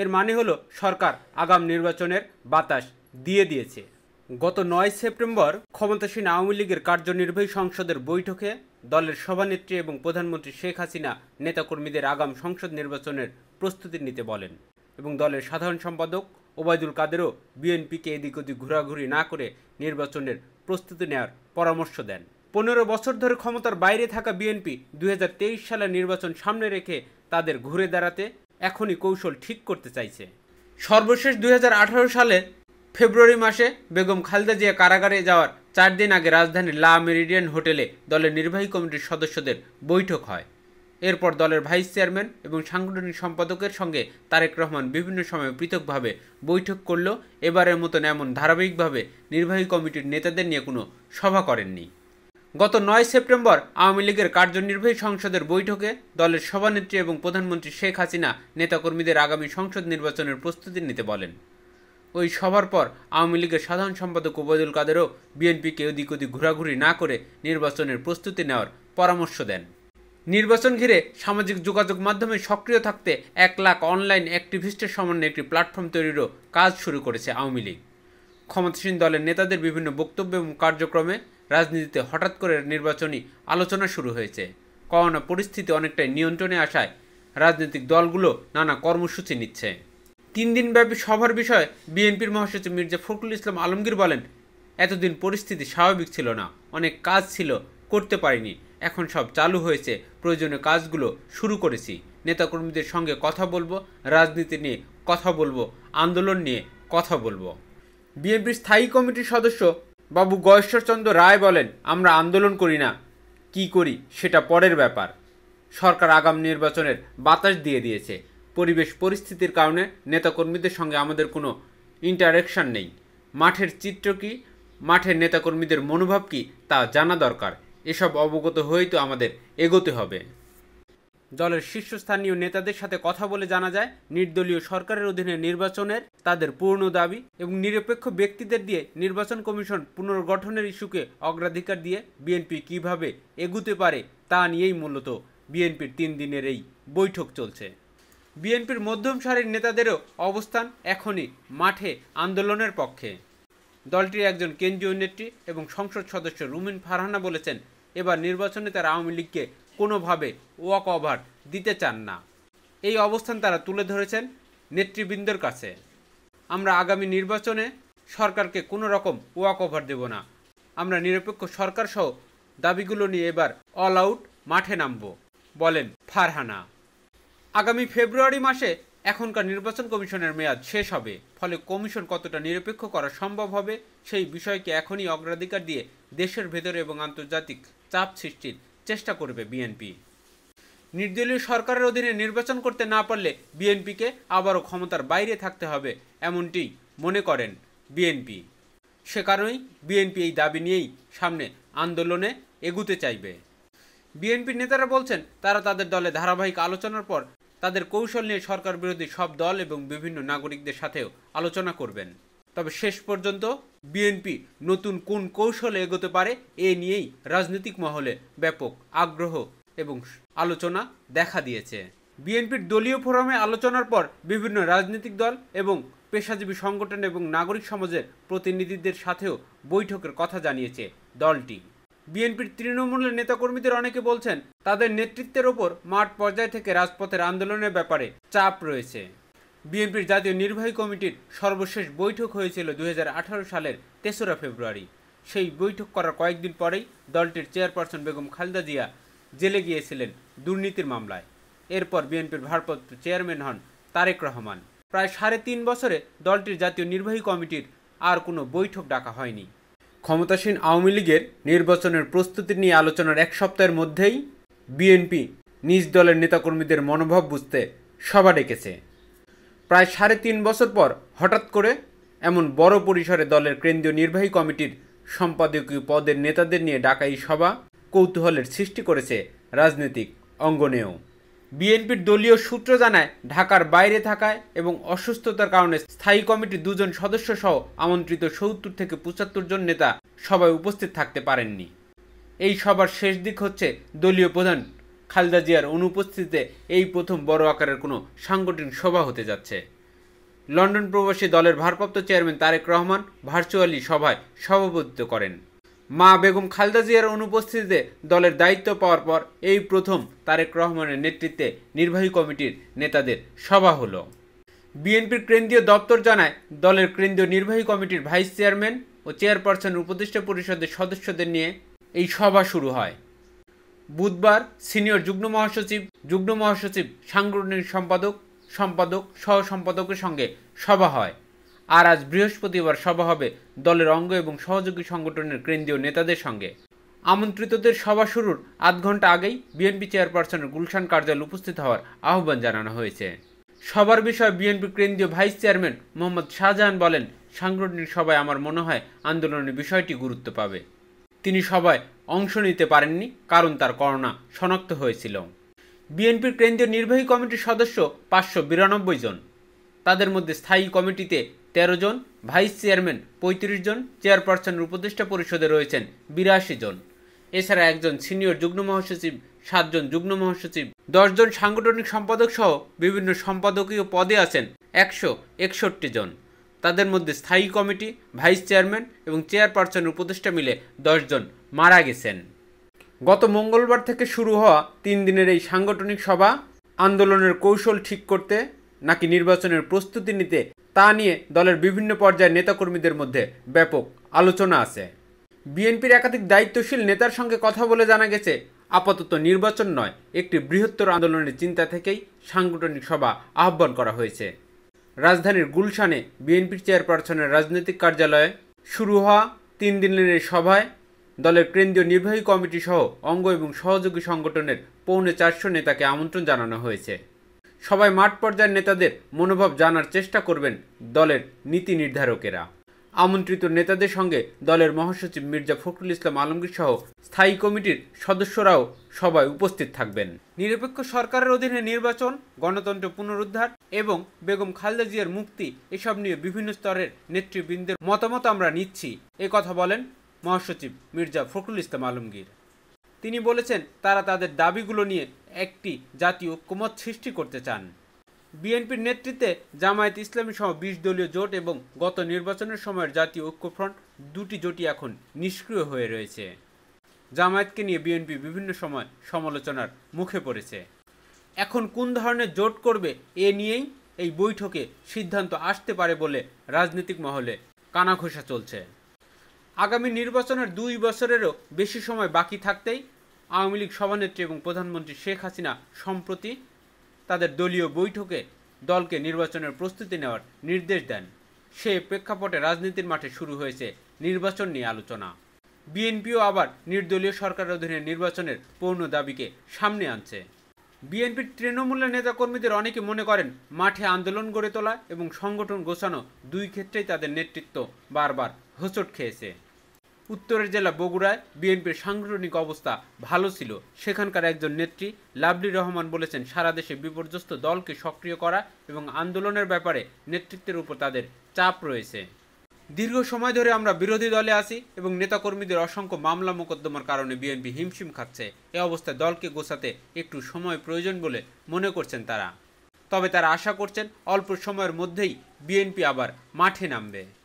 এর মানে হলো সরকার আগাম নির্বাচনের বাতাস দিয়ে দিয়েছে গত নয় সেপ্টেম্বর ক্ষমতাসীন আওয়ামী লীগের কার্যনির্বাহী সংসদের বৈঠকে দলের সভানেত্রী এবং প্রধানমন্ত্রী শেখ হাসিনা নেতাকর্মীদের আগাম সংসদ নির্বাচনের প্রস্তুতি নিতে বলেন এবং দলের সাধারণ সম্পাদক ওবায়দুল কাদেরও বিএনপিকে এদিক ওদিক ঘোরাঘুরি না করে নির্বাচনের প্রস্তুতি নেওয়ার পরামর্শ দেন পনেরো বছর ধরে ক্ষমতার বাইরে থাকা বিএনপি দুই সালে নির্বাচন সামনে রেখে তাদের ঘুরে দাঁড়াতে এখনই কৌশল ঠিক করতে চাইছে সর্বশেষ দুই সালে ফেব্রুয়ারি মাসে বেগম খালেদা জিয়া কারাগারে যাওয়ার চার দিন আগে রাজধানীর লা মেরিডিয়ান হোটেলে দলের নির্বাহী কমিটির সদস্যদের বৈঠক হয় এরপর দলের ভাইস চেয়ারম্যান এবং সাংগঠনিক সম্পাদকের সঙ্গে তারেক রহমান বিভিন্ন সময়ে পৃথকভাবে বৈঠক করল এবারের মতন এমন ধারাবাহিকভাবে নির্বাহী কমিটির নেতাদের নিয়ে কোনো সভা করেননি গত নয় সেপ্টেম্বর আওয়ামী লীগের কার্যনির্বাহী সংসদের বৈঠকে দলের সভানেত্রী এবং প্রধানমন্ত্রী শেখ হাসিনা নেতাকর্মীদের আগামী সংসদ নির্বাচনের প্রস্তুতি নিতে বলেন ওই সভার পর আওয়ামী লীগের সাধারণ সম্পাদক ওবায়দুল কাদেরও বিএনপিকে ওদিক ওদিক ঘোরাঘুরি না করে নির্বাচনের প্রস্তুতি নেওয়ার পরামর্শ দেন নির্বাচন ঘিরে সামাজিক যোগাযোগ মাধ্যমে সক্রিয় থাকতে এক লাখ অনলাইন অ্যাক্টিভিস্টের সমন্বয়ে একটি প্ল্যাটফর্ম তৈরিরও কাজ শুরু করেছে আওয়ামী লীগ ক্ষমতাসীন দলের নেতাদের বিভিন্ন বক্তব্য এবং কার্যক্রমে রাজনীতিতে হঠাৎ করে নির্বাচনী আলোচনা শুরু হয়েছে করোনা পরিস্থিতি অনেকটাই নিয়ন্ত্রণে আসায় রাজনৈতিক দলগুলো নানা কর্মসূচি নিচ্ছে তিন দিনব্যাপী সভার বিষয়ে বিএনপির মহাসচিব মির্জা ফখরুল ইসলাম আলমগীর বলেন এতদিন পরিস্থিতি স্বাভাবিক ছিল না অনেক কাজ ছিল করতে পারিনি এখন সব চালু হয়েছে প্রয়োজনীয় কাজগুলো শুরু করেছি নেতাকর্মীদের সঙ্গে কথা বলবো রাজনীতি নিয়ে কথা বলবো আন্দোলন নিয়ে কথা বলবো বিএনপির স্থায়ী কমিটির সদস্য বাবু গয়েশ্বরচন্দ্র রায় বলেন আমরা আন্দোলন করি না কি করি সেটা পরের ব্যাপার সরকার আগাম নির্বাচনের বাতাস দিয়ে দিয়েছে পরিবেশ পরিস্থিতির কারণে নেতাকর্মীদের সঙ্গে আমাদের কোনো ইন্টারেকশন নেই মাঠের চিত্র কি মাঠের নেতাকর্মীদের মনোভাব কি তা জানা দরকার এসব অবগত হয়েই তো আমাদের এগোতে হবে দলের শীর্ষস্থানীয় নেতাদের সাথে কথা বলে জানা যায় নির্দলীয় সরকারের অধীনে নির্বাচনের তাদের পূর্ণ দাবি এবং নিরপেক্ষ ব্যক্তিদের দিয়ে নির্বাচন কমিশন পুনর্গঠনের ইস্যুকে অগ্রাধিকার দিয়ে বিএনপি কিভাবে এগুতে পারে তা নিয়েই মূলত বিএনপির তিন দিনের এই বৈঠক চলছে বিএনপির মধ্যম সারির নেতাদেরও অবস্থান এখনই মাঠে আন্দোলনের পক্ষে দলটির একজন কেন্দ্রীয় নেত্রী এবং সংসদ সদস্য রুমিন ফারহানা বলেছেন এবার নির্বাচনে তারা আওয়ামী লীগকে কোনোভাবে ওয়াক ওভার দিতে চান না এই অবস্থান তারা তুলে ধরেছেন নেতৃবৃন্দের কাছে আমরা আগামী নির্বাচনে সরকারকে কোনো রকম ওয়াক ওভার দেব না আমরা নিরপেক্ষ সরকার সহ দাবিগুলো নিয়ে এবার অল আউট মাঠে নামব বলেন ফারহানা আগামী ফেব্রুয়ারি মাসে এখনকার নির্বাচন কমিশনের মেয়াদ শেষ হবে ফলে কমিশন কতটা নিরপেক্ষ করা সম্ভব হবে সেই বিষয়কে এখনই অগ্রাধিকার দিয়ে দেশের ভেতরে এবং আন্তর্জাতিক চাপ সৃষ্টির চেষ্টা করবে বিএনপি নির্দলীয় সরকারের অধীনে নির্বাচন করতে না পারলে বিএনপিকে আবারও ক্ষমতার বাইরে থাকতে হবে এমনটি মনে করেন বিএনপি সে কারণেই বিএনপি এই দাবি নিয়েই সামনে আন্দোলনে এগুতে চাইবে বিএনপির নেতারা বলছেন তারা তাদের দলে ধারাবাহিক আলোচনার পর তাদের কৌশল নিয়ে সরকার বিরোধী সব দল এবং বিভিন্ন নাগরিকদের সাথেও আলোচনা করবেন তবে শেষ পর্যন্ত বিএনপি নতুন কোন কৌশলে এগোতে পারে এ নিয়েই রাজনৈতিক মহলে ব্যাপক আগ্রহ এবং আলোচনা দেখা দিয়েছে বিএনপির দলীয় ফোরামে আলোচনার পর বিভিন্ন রাজনৈতিক দল এবং পেশাজীবী সংগঠন এবং নাগরিক সমাজের প্রতিনিধিদের সাথেও বৈঠকের কথা জানিয়েছে দলটি বিএনপির তৃণমূলের নেতাকর্মীদের অনেকে বলছেন তাদের নেতৃত্বের ওপর মাঠ পর্যায় থেকে রাজপথের আন্দোলনের ব্যাপারে চাপ রয়েছে বিএনপির জাতীয় নির্বাহী কমিটির সর্বশেষ বৈঠক হয়েছিল দু সালের তেসরা ফেব্রুয়ারি সেই বৈঠক করার কয়েকদিন পরেই দলটির চেয়ারপারসন বেগম খালেদা জিয়া জেলে গিয়েছিলেন দুর্নীতির মামলায় এরপর বিএনপির ভারপ্রাপ্ত চেয়ারম্যান হন তারেক রহমান প্রায় সাড়ে তিন বছরে দলটির জাতীয় নির্বাহী কমিটির আর কোনো বৈঠক ডাকা হয়নি ক্ষমতাসীন আওয়ামী লীগের নির্বাচনের প্রস্তুতি নিয়ে আলোচনার এক সপ্তাহের মধ্যেই বিএনপি নিজ দলের নেতাকর্মীদের মনোভাব বুঝতে সভা ডেকেছে প্রায় সাড়ে তিন বছর পর হঠাৎ করে এমন বড় পরিসরে দলের কেন্দ্রীয় নির্বাহী কমিটির সম্পাদকীয় পদের নেতাদের নিয়ে ডাকাই সভা কৌতূহলের সৃষ্টি করেছে রাজনৈতিক অঙ্গনেও বিএনপির দলীয় সূত্র জানায় ঢাকার বাইরে থাকায় এবং অসুস্থতার কারণে স্থায়ী কমিটির দুজন সদস্য সহ আমন্ত্রিত সত্তর থেকে পঁচাত্তর জন নেতা সবাই উপস্থিত থাকতে পারেননি এই সভার শেষ দিক হচ্ছে দলীয় প্রধান খালেদা জিয়ার অনুপস্থিতিতে এই প্রথম বড় আকারের কোনো সাংগঠনিক সভা হতে যাচ্ছে লন্ডন প্রবাসী দলের ভারপ্রাপ্ত চেয়ারম্যান তারেক রহমান ভার্চুয়ালি সভায় সভাপতিত্ব করেন মা বেগম খালেদা জিয়ার অনুপস্থিতিতে দলের দায়িত্ব পাওয়ার পর এই প্রথম তারেক রহমানের নেতৃত্বে নির্বাহী কমিটির নেতাদের সভা হলো বিএনপির কেন্দ্রীয় দপ্তর জানায় দলের কেন্দ্রীয় নির্বাহী কমিটির ভাইস চেয়ারম্যান ও চেয়ারপারসন উপদেষ্টা পরিষদের সদস্যদের নিয়ে এই সভা শুরু হয় বুধবার সিনিয়র যুগ্ম মহাসচিব যুগ্ম মহাসচিব সাংগঠনিক সম্পাদক সম্পাদক সহ সম্পাদকের সঙ্গে সভা হয় আর আজ বৃহস্পতিবার সভা হবে দলের অঙ্গ এবং সহযোগী সংগঠনের কেন্দ্রীয় নেতাদের সঙ্গে আমন্ত্রিতদের সভা শুরুর আধ ঘন্টা আগেই বিএনপি চেয়ারপারসনের গুলশান কার্যালয় উপস্থিত হওয়ার আহ্বান জানানো হয়েছে সবার বিষয়ে বিএনপি কেন্দ্রীয় ভাইস চেয়ারম্যান মোহাম্মদ শাহজাহান বলেন সাংগঠনিক সভায় আমার মনে হয় আন্দোলনের বিষয়টি গুরুত্ব পাবে তিনি সভায় অংশ নিতে পারেননি কারণ তার করোনা শনাক্ত হয়েছিল বিএনপির কেন্দ্রীয় নির্বাহী কমিটির সদস্য পাঁচশো বিরানব্বই জন তাদের মধ্যে স্থায়ী কমিটিতে ১৩ জন ভাইস চেয়ারম্যান পঁয়ত্রিশ জন চেয়ারপারসনের উপদেষ্টা পরিষদে রয়েছেন বিরাশি জন এছাড়া একজন সিনিয়র যুগ্ম মহাসচিব সাতজন যুগ্ম মহাসচিব দশজন সাংগঠনিক সম্পাদক সহ বিভিন্ন সম্পাদকীয় পদে আছেন একশো একষট্টি জন তাদের মধ্যে স্থায়ী কমিটি ভাইস চেয়ারম্যান এবং চেয়ারপারসনের উপদেষ্টা মিলে দশজন মারা গেছেন গত মঙ্গলবার থেকে শুরু হওয়া তিন দিনের এই সাংগঠনিক সভা আন্দোলনের কৌশল ঠিক করতে নাকি নির্বাচনের প্রস্তুতি নিতে তা নিয়ে দলের বিভিন্ন পর্যায়ের নেতাকর্মীদের মধ্যে ব্যাপক আলোচনা আছে বিএনপির একাধিক দায়িত্বশীল নেতার সঙ্গে কথা বলে জানা গেছে আপাতত নির্বাচন নয় একটি বৃহত্তর আন্দোলনের চিন্তা থেকেই সাংগঠনিক সভা আহ্বান করা হয়েছে রাজধানীর গুলশানে বিএনপির চেয়ারপারসনের রাজনৈতিক কার্যালয়ে শুরু হওয়া তিন দিনের সভায় দলের কেন্দ্রীয় নির্বাহী কমিটি সহ অঙ্গ এবং সহযোগী সংগঠনের পৌনে চারশো নেতাকে আমন্ত্রণ জানানো হয়েছে সবাই মাঠ পর্যায়ের নেতাদের মনোভাব জানার চেষ্টা করবেন দলের নীতি নির্ধারকেরা আমন্ত্রিত নেতাদের সঙ্গে দলের মহাসচিব মির্জা ফখরুল ইসলাম আলমগীর সহ স্থায়ী কমিটির সদস্যরাও সবাই উপস্থিত থাকবেন নিরপেক্ষ সরকারের অধীনে নির্বাচন গণতন্ত্র পুনরুদ্ধার এবং বেগম খালেদা জিয়ার মুক্তি এসব নিয়ে বিভিন্ন স্তরের নেতৃবৃন্দের মতামত আমরা নিচ্ছি এ কথা বলেন মহাসচিব মির্জা ফখরুল ইসলাম আলমগীর তিনি বলেছেন তারা তাদের দাবিগুলো নিয়ে একটি জাতীয় ঐক্যমত সৃষ্টি করতে চান বিএনপির নেতৃত্বে জামায়াত ইসলামী সহ বিশ দলীয় জোট এবং গত নির্বাচনের সময়ের জাতীয় ঐক্যফ্রন্ট দুটি জোটই এখন নিষ্ক্রিয় হয়ে রয়েছে জামায়াতকে নিয়ে বিএনপি বিভিন্ন সময় সমালোচনার মুখে পড়েছে এখন কোন ধরনের জোট করবে এ নিয়েই এই বৈঠকে সিদ্ধান্ত আসতে পারে বলে রাজনৈতিক মহলে কানাঘোষা চলছে আগামী নির্বাচনের দুই বছরেরও বেশি সময় বাকি থাকতেই আওয়ামী লীগ সভানেত্রী এবং প্রধানমন্ত্রী শেখ হাসিনা সম্প্রতি তাদের দলীয় বৈঠকে দলকে নির্বাচনের প্রস্তুতি নেওয়ার নির্দেশ দেন সে প্রেক্ষাপটে রাজনীতির মাঠে শুরু হয়েছে নির্বাচন নিয়ে আলোচনা বিএনপিও আবার নির্দলীয় সরকারের অধীনে নির্বাচনের পূর্ণ দাবিকে সামনে আনছে বিএনপির তৃণমূলের নেতাকর্মীদের অনেকে মনে করেন মাঠে আন্দোলন গড়ে তোলা এবং সংগঠন গোছানো দুই ক্ষেত্রেই তাদের নেতৃত্ব বারবার হোঁচট খেয়েছে উত্তরের জেলা বগুড়ায় বিএনপির সাংগঠনিক অবস্থা ভালো ছিল সেখানকার একজন নেত্রী লাভলি রহমান বলেছেন সারা দেশে বিপর্যস্ত দলকে সক্রিয় করা এবং আন্দোলনের ব্যাপারে নেতৃত্বের উপর তাদের চাপ রয়েছে দীর্ঘ সময় ধরে আমরা বিরোধী দলে আছি এবং নেতাকর্মীদের অসংখ্য মামলা মোকদ্দমার কারণে বিএনপি হিমশিম খাচ্ছে এ অবস্থায় দলকে গোছাতে একটু সময় প্রয়োজন বলে মনে করছেন তারা তবে তারা আশা করছেন অল্প সময়ের মধ্যেই বিএনপি আবার মাঠে নামবে